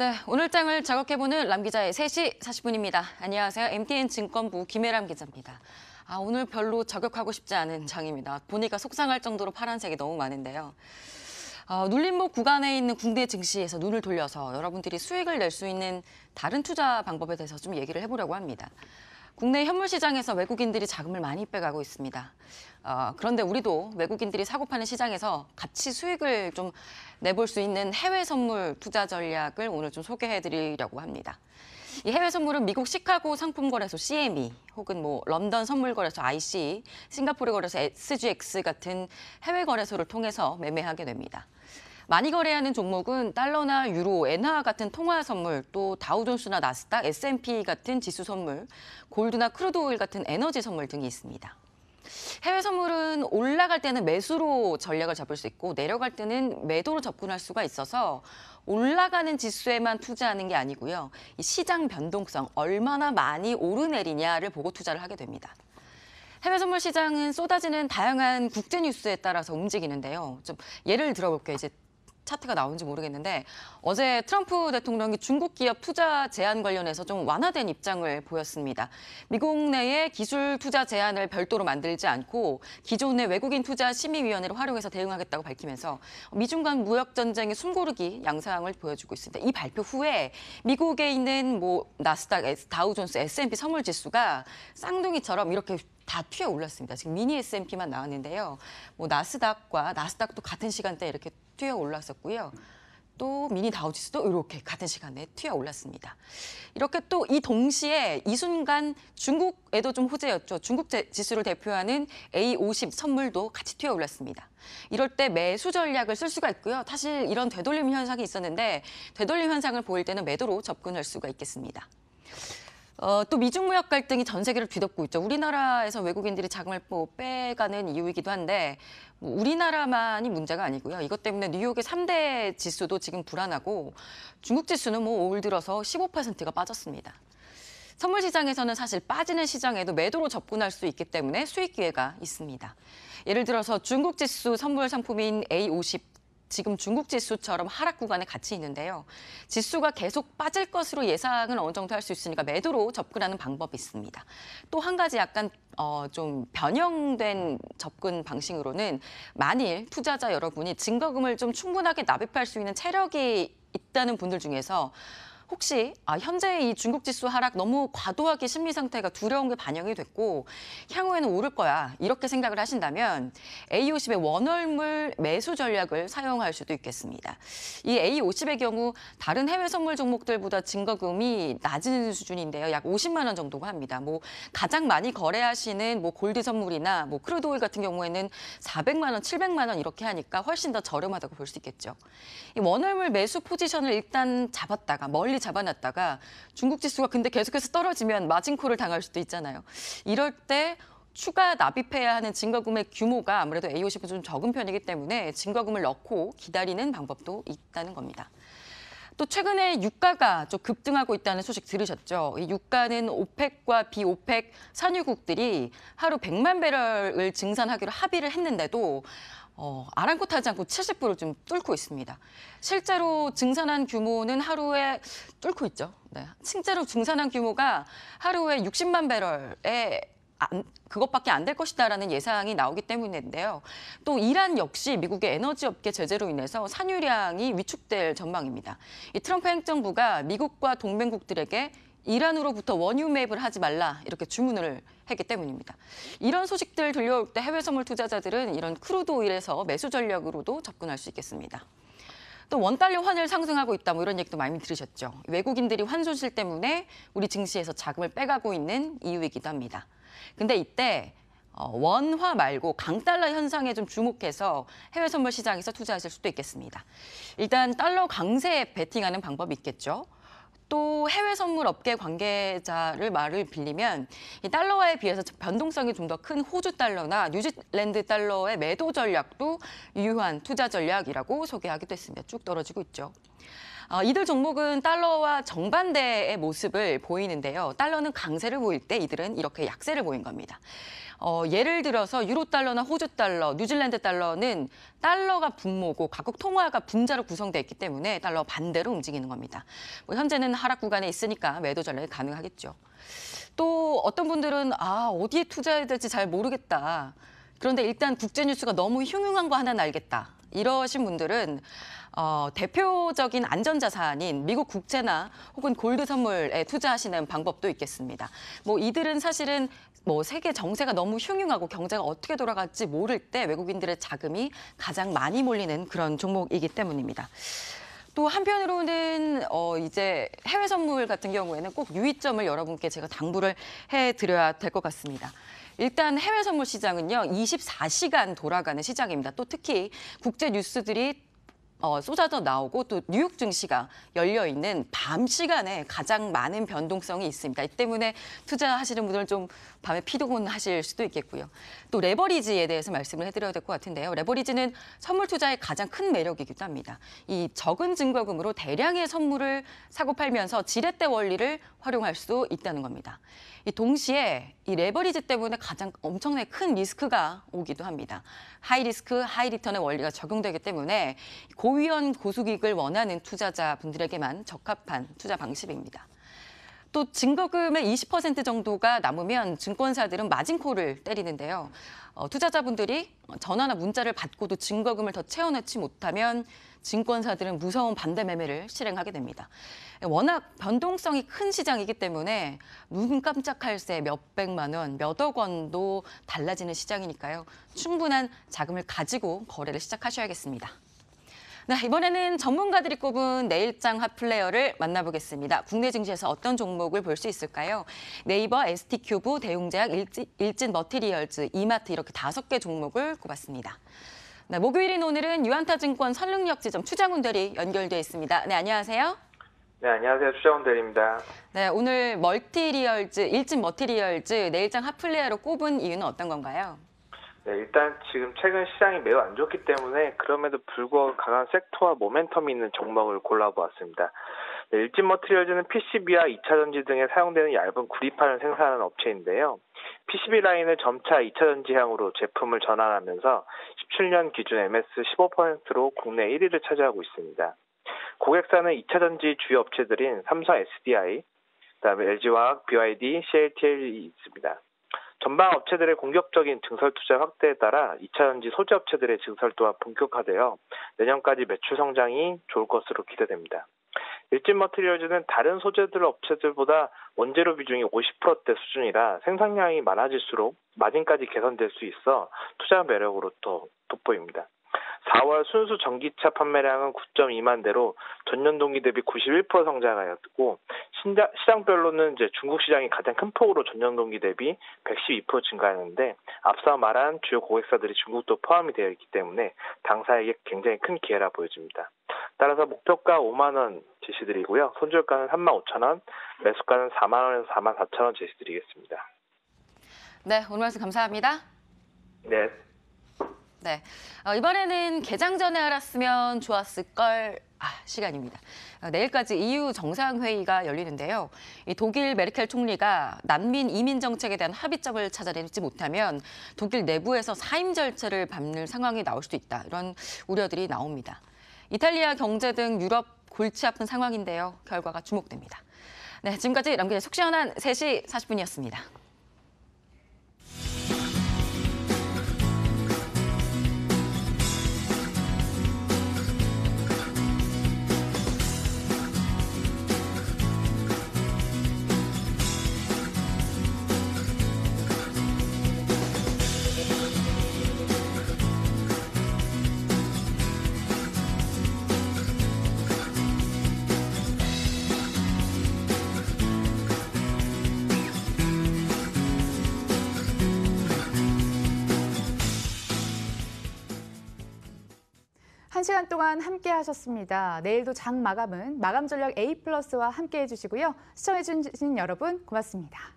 네, 오늘 장을 작업해보는람 기자의 3시 40분입니다. 안녕하세요. MTN 증권부 김혜람 기자입니다. 아, 오늘 별로 저격하고 싶지 않은 장입니다. 보니까 속상할 정도로 파란색이 너무 많은데요. 어, 눌림목 구간에 있는 국내 증시에서 눈을 돌려서 여러분들이 수익을 낼 수 있는 다른 투자 방법에 대해서 좀 얘기를 해보려고 합니다. 국내 현물 시장에서 외국인들이 자금을 많이 빼가고 있습니다. 어, 그런데 우리도 외국인들이 사고 파는 시장에서 같이 수익을 좀 내볼 수 있는 해외 선물 투자 전략을 오늘 좀 소개해드리려고 합니다. 이 해외 선물은 미국 시카고 상품거래소 CME 혹은 뭐 런던 선물거래소 IC, 싱가포르 거래소 SGX 같은 해외 거래소를 통해서 매매하게 됩니다. 많이 거래하는 종목은 달러나 유로, 엔화 같은 통화 선물, 또 다우존스나 나스닥, S&P 같은 지수 선물, 골드나 크루드 오일 같은 에너지 선물 등이 있습니다. 해외 선물은 올라갈 때는 매수로 전략을 잡을 수 있고 내려갈 때는 매도로 접근할 수가 있어서 올라가는 지수에만 투자하는 게 아니고요. 이 시장 변동성, 얼마나 많이 오르내리냐를 보고 투자를 하게 됩니다. 해외 선물 시장은 쏟아지는 다양한 국제 뉴스에 따라서 움직이는데요. 좀 예를 들어볼게요. 이제 차트가 나온지 모르겠는데 어제 트럼프 대통령이 중국 기업 투자 제한 관련해서 좀 완화된 입장을 보였습니다. 미국 내에 기술 투자 제한을 별도로 만들지 않고 기존의 외국인 투자 심의위원회를 활용해서 대응하겠다고 밝히면서 미중 간 무역 전쟁의 숨고르기 양상을 보여주고 있습니다. 이 발표 후에 미국에 있는 뭐 나스닥, 다우존스, S&P 선물 지수가 쌍둥이처럼 이렇게 다 튀어 올랐습니다. 지금 미니 S&P만 나왔는데요. 뭐 나스닥과 나스닥도 같은 시간대에 이렇게 튀어 올랐었고요. 또 미니 다우지수도 이렇게 같은 시간에 튀어 올랐습니다. 이렇게 또 이 동시에 이 순간 중국에도 좀 호재였죠. 중국 지수를 대표하는 A50 선물도 같이 튀어 올랐습니다. 이럴 때 매수 전략을 쓸 수가 있고요. 사실 이런 되돌림 현상이 있었는데 되돌림 현상을 보일 때는 매도로 접근할 수가 있겠습니다. 어, 또 미중 무역 갈등이 전 세계를 뒤덮고 있죠. 우리나라에서 외국인들이 자금을 뭐 빼가는 이유이기도 한데 뭐 우리나라만이 문제가 아니고요. 이것 때문에 뉴욕의 3대 지수도 지금 불안하고 중국 지수는 뭐올 들어서 15%가 빠졌습니다. 선물 시장에서는 사실 빠지는 시장에도 매도로 접근할 수 있기 때문에 수익 기회가 있습니다. 예를 들어서 중국 지수 선물 상품인 A50 지금 중국 지수처럼 하락 구간에 같이 있는데요. 지수가 계속 빠질 것으로 예상은 어느 정도 할 수 있으니까 매도로 접근하는 방법이 있습니다. 또 한 가지 약간 어, 좀 변형된 접근 방식으로는 만일 투자자 여러분이 증거금을 좀 충분하게 납입할 수 있는 체력이 있다는 분들 중에서 혹시 아, 현재 이 중국 지수 하락 너무 과도하게 심리 상태가 두려운 게 반영이 됐고 향후에는 오를 거야 이렇게 생각을 하신다면 A50의 원월물 매수 전략을 사용할 수도 있겠습니다. 이 A50의 경우 다른 해외 선물 종목들보다 증거금이 낮은 수준인데요. 약 50만 원 정도가 합니다. 뭐 가장 많이 거래하시는 뭐 골드 선물이나 뭐 크루드 오일 같은 경우에는 400만 원, 700만 원 이렇게 하니까 훨씬 더 저렴하다고 볼 수 있겠죠. 이 원월물 매수 포지션을 일단 잡았다가 멀리 잡아놨다가 중국 지수가 근데 계속해서 떨어지면 마진콜을 당할 수도 있잖아요. 이럴 때 추가 납입해야 하는 증거금의 규모가 아무래도 A50은 좀 적은 편이기 때문에 증거금을 넣고 기다리는 방법도 있다는 겁니다. 또 최근에 유가가 좀 급등하고 있다는 소식 들으셨죠? 이 유가는 오펙과 비오펙 산유국들이 하루 100만 배럴을 증산하기로 합의를 했는데도 어, 아랑곳하지 않고 70%를 좀 뚫고 있습니다. 실제로 증산한 규모는 하루에 뚫고 있죠. 네. 실제로 증산한 규모가 하루에 60만 배럴에 안, 그것밖에 안 될 것이다라는 예상이 나오기 때문인데요. 또 이란 역시 미국의 에너지 업계 제재로 인해서 산유량이 위축될 전망입니다. 이 트럼프 행정부가 미국과 동맹국들에게 이란으로부터 원유 매입을 하지 말라 이렇게 주문을 했기 때문입니다. 이런 소식들 들려올 때 해외 선물 투자자들은 이런 크루드 오일에서 매수 전략으로도 접근할 수 있겠습니다. 또 원달러 환율 상승하고 있다 뭐 이런 얘기도 많이 들으셨죠. 외국인들이 환소실 때문에 우리 증시에서 자금을 빼가고 있는 이유이기도 합니다. 근데 이때 어, 원화 말고 강달러 현상에 좀 주목해서 해외 선물 시장에서 투자하실 수도 있겠습니다. 일단 달러 강세에 베팅하는 방법이 있겠죠. 또 해외 선물 업계 관계자를 말을 빌리면 이 달러화에 비해서 변동성이 좀 더 큰 호주 달러나 뉴질랜드 달러의 매도 전략도 유효한 투자 전략이라고 소개하기도 했습니다. 쭉 떨어지고 있죠. 어, 이들 종목은 달러와 정반대의 모습을 보이는데요. 달러는 강세를 보일 때 이들은 이렇게 약세를 보인 겁니다. 어, 예를 들어서 유로 달러나 호주 달러, 뉴질랜드 달러는 달러가 분모고 각국 통화가 분자로 구성되어 있기 때문에 달러 반대로 움직이는 겁니다. 뭐 현재는 하락 구간에 있으니까 매도 전략이 가능하겠죠. 또 어떤 분들은 아 어디에 투자해야 될지 잘 모르겠다. 그런데 일단 국제 뉴스가 너무 흉흉한 거 하나는 알겠다. 이러신 분들은 어, 대표적인 안전자산인 미국 국채나 혹은 골드 선물에 투자하시는 방법도 있겠습니다. 뭐 이들은 사실은 뭐 세계 정세가 너무 흉흉하고 경제가 어떻게 돌아갈지 모를 때 외국인들의 자금이 가장 많이 몰리는 그런 종목이기 때문입니다. 또 한편으로는 어 이제 해외 선물 같은 경우에는 꼭 유의점을 여러분께 제가 당부를 해드려야 될 것 같습니다. 일단 해외 선물 시장은요, 24시간 돌아가는 시장입니다. 또 특히 국제 뉴스들이 어, 쏟아져 나오고 또 뉴욕 증시가 열려 있는 밤 시간에 가장 많은 변동성이 있습니다. 이 때문에 투자하시는 분들은 좀 밤에 피곤하실 수도 있겠고요. 또 레버리지에 대해서 말씀을 해드려야 될 것 같은데요. 레버리지는 선물 투자의 가장 큰 매력이기도 합니다. 이 적은 증거금으로 대량의 선물을 사고 팔면서 지렛대 원리를 활용할 수 있다는 겁니다. 이 동시에 이 레버리지 때문에 가장 엄청나게 큰 리스크가 오기도 합니다. 하이 리스크, 하이 리턴의 원리가 적용되기 때문에 고 고위험 고수익을 원하는 투자자분들에게만 적합한 투자 방식입니다. 또 증거금의 20% 정도가 남으면 증권사들은 마진콜을 때리는데요. 어, 투자자분들이 전화나 문자를 받고도 증거금을 더 채워넣지 못하면 증권사들은 무서운 반대 매매를 실행하게 됩니다. 워낙 변동성이 큰 시장이기 때문에 눈 깜짝할 새 몇백만 원, 몇억 원도 달라지는 시장이니까요. 충분한 자금을 가지고 거래를 시작하셔야겠습니다. 네, 이번에는 전문가들이 꼽은 내일장 핫플레이어를 만나보겠습니다. 국내 증시에서 어떤 종목을 볼 수 있을까요? 네이버, ST큐브, 대웅제약, 일진, 일진 머티리얼즈, 이마트 이렇게 다섯 개 종목을 꼽았습니다. 네, 목요일인 오늘은 유한타증권 설릉역 지점 추장훈 대리 연결되어 있습니다. 네, 안녕하세요. 네, 안녕하세요. 추정훈 대리입니다. 네, 오늘 멀티리얼즈, 일진 머티리얼즈, 내일장 핫플레이어로 꼽은 이유는 어떤 건가요? 네, 일단 지금 최근 시장이 매우 안 좋기 때문에 그럼에도 불구하고 강한 섹터와 모멘텀이 있는 종목을 골라보았습니다. 네, 일진 머트리얼즈는 PCB와 2차 전지 등에 사용되는 얇은 구리판을 생산하는 업체인데요. PCB 라인을 점차 2차 전지향으로 제품을 전환하면서 17년 기준 MS 15%로 국내 1위를 차지하고 있습니다. 고객사는 2차 전지 주요 업체들인 삼성 SDI, 그다음에 LG화학, BYD, c l t l 이 있습니다. 전방 업체들의 공격적인 증설 투자 확대에 따라 2차전지 소재 업체들의 증설 또한 본격화되어 내년까지 매출 성장이 좋을 것으로 기대됩니다. 일진 머티리얼즈는 다른 소재들 업체들보다 원재료 비중이 50%대 수준이라 생산량이 많아질수록 마진까지 개선될 수 있어 투자 매력으로 더 돋보입니다. 4월 순수 전기차 판매량은 9.2만 대로 전년 동기 대비 91% 성장하였고 시장별로는 이제 중국 시장이 가장 큰 폭으로 전년 동기 대비 112% 증가했는데 앞서 말한 주요 고객사들이 중국도 포함이 되어 있기 때문에 당사에게 굉장히 큰 기회라 보여집니다. 따라서 목표가 5만 원 제시드리고요. 손절가는 3만 5천 원, 매수가는 4만 원에서 4만 4천 원 제시드리겠습니다. 네, 오늘 말씀 감사합니다. 네. 네. 어, 이번에는 개장 전에 알았으면 좋았을 걸 아, 시간입니다. 어, 내일까지 EU 정상회의가 열리는데요. 이 독일 메르켈 총리가 난민 이민 정책에 대한 합의점을 찾아내지 못하면 독일 내부에서 사임 절차를 밟는 상황이 나올 수도 있다. 이런 우려들이 나옵니다. 이탈리아 경제 등 유럽 골치 아픈 상황인데요. 결과가 주목됩니다. 네, 지금까지 남기의 속시원한 3시 40분이었습니다. 1시간 동안 함께 하셨습니다. 내일도 장 마감은 마감 전략 A 플러스와 함께 해주시고요. 시청해주신 여러분 고맙습니다.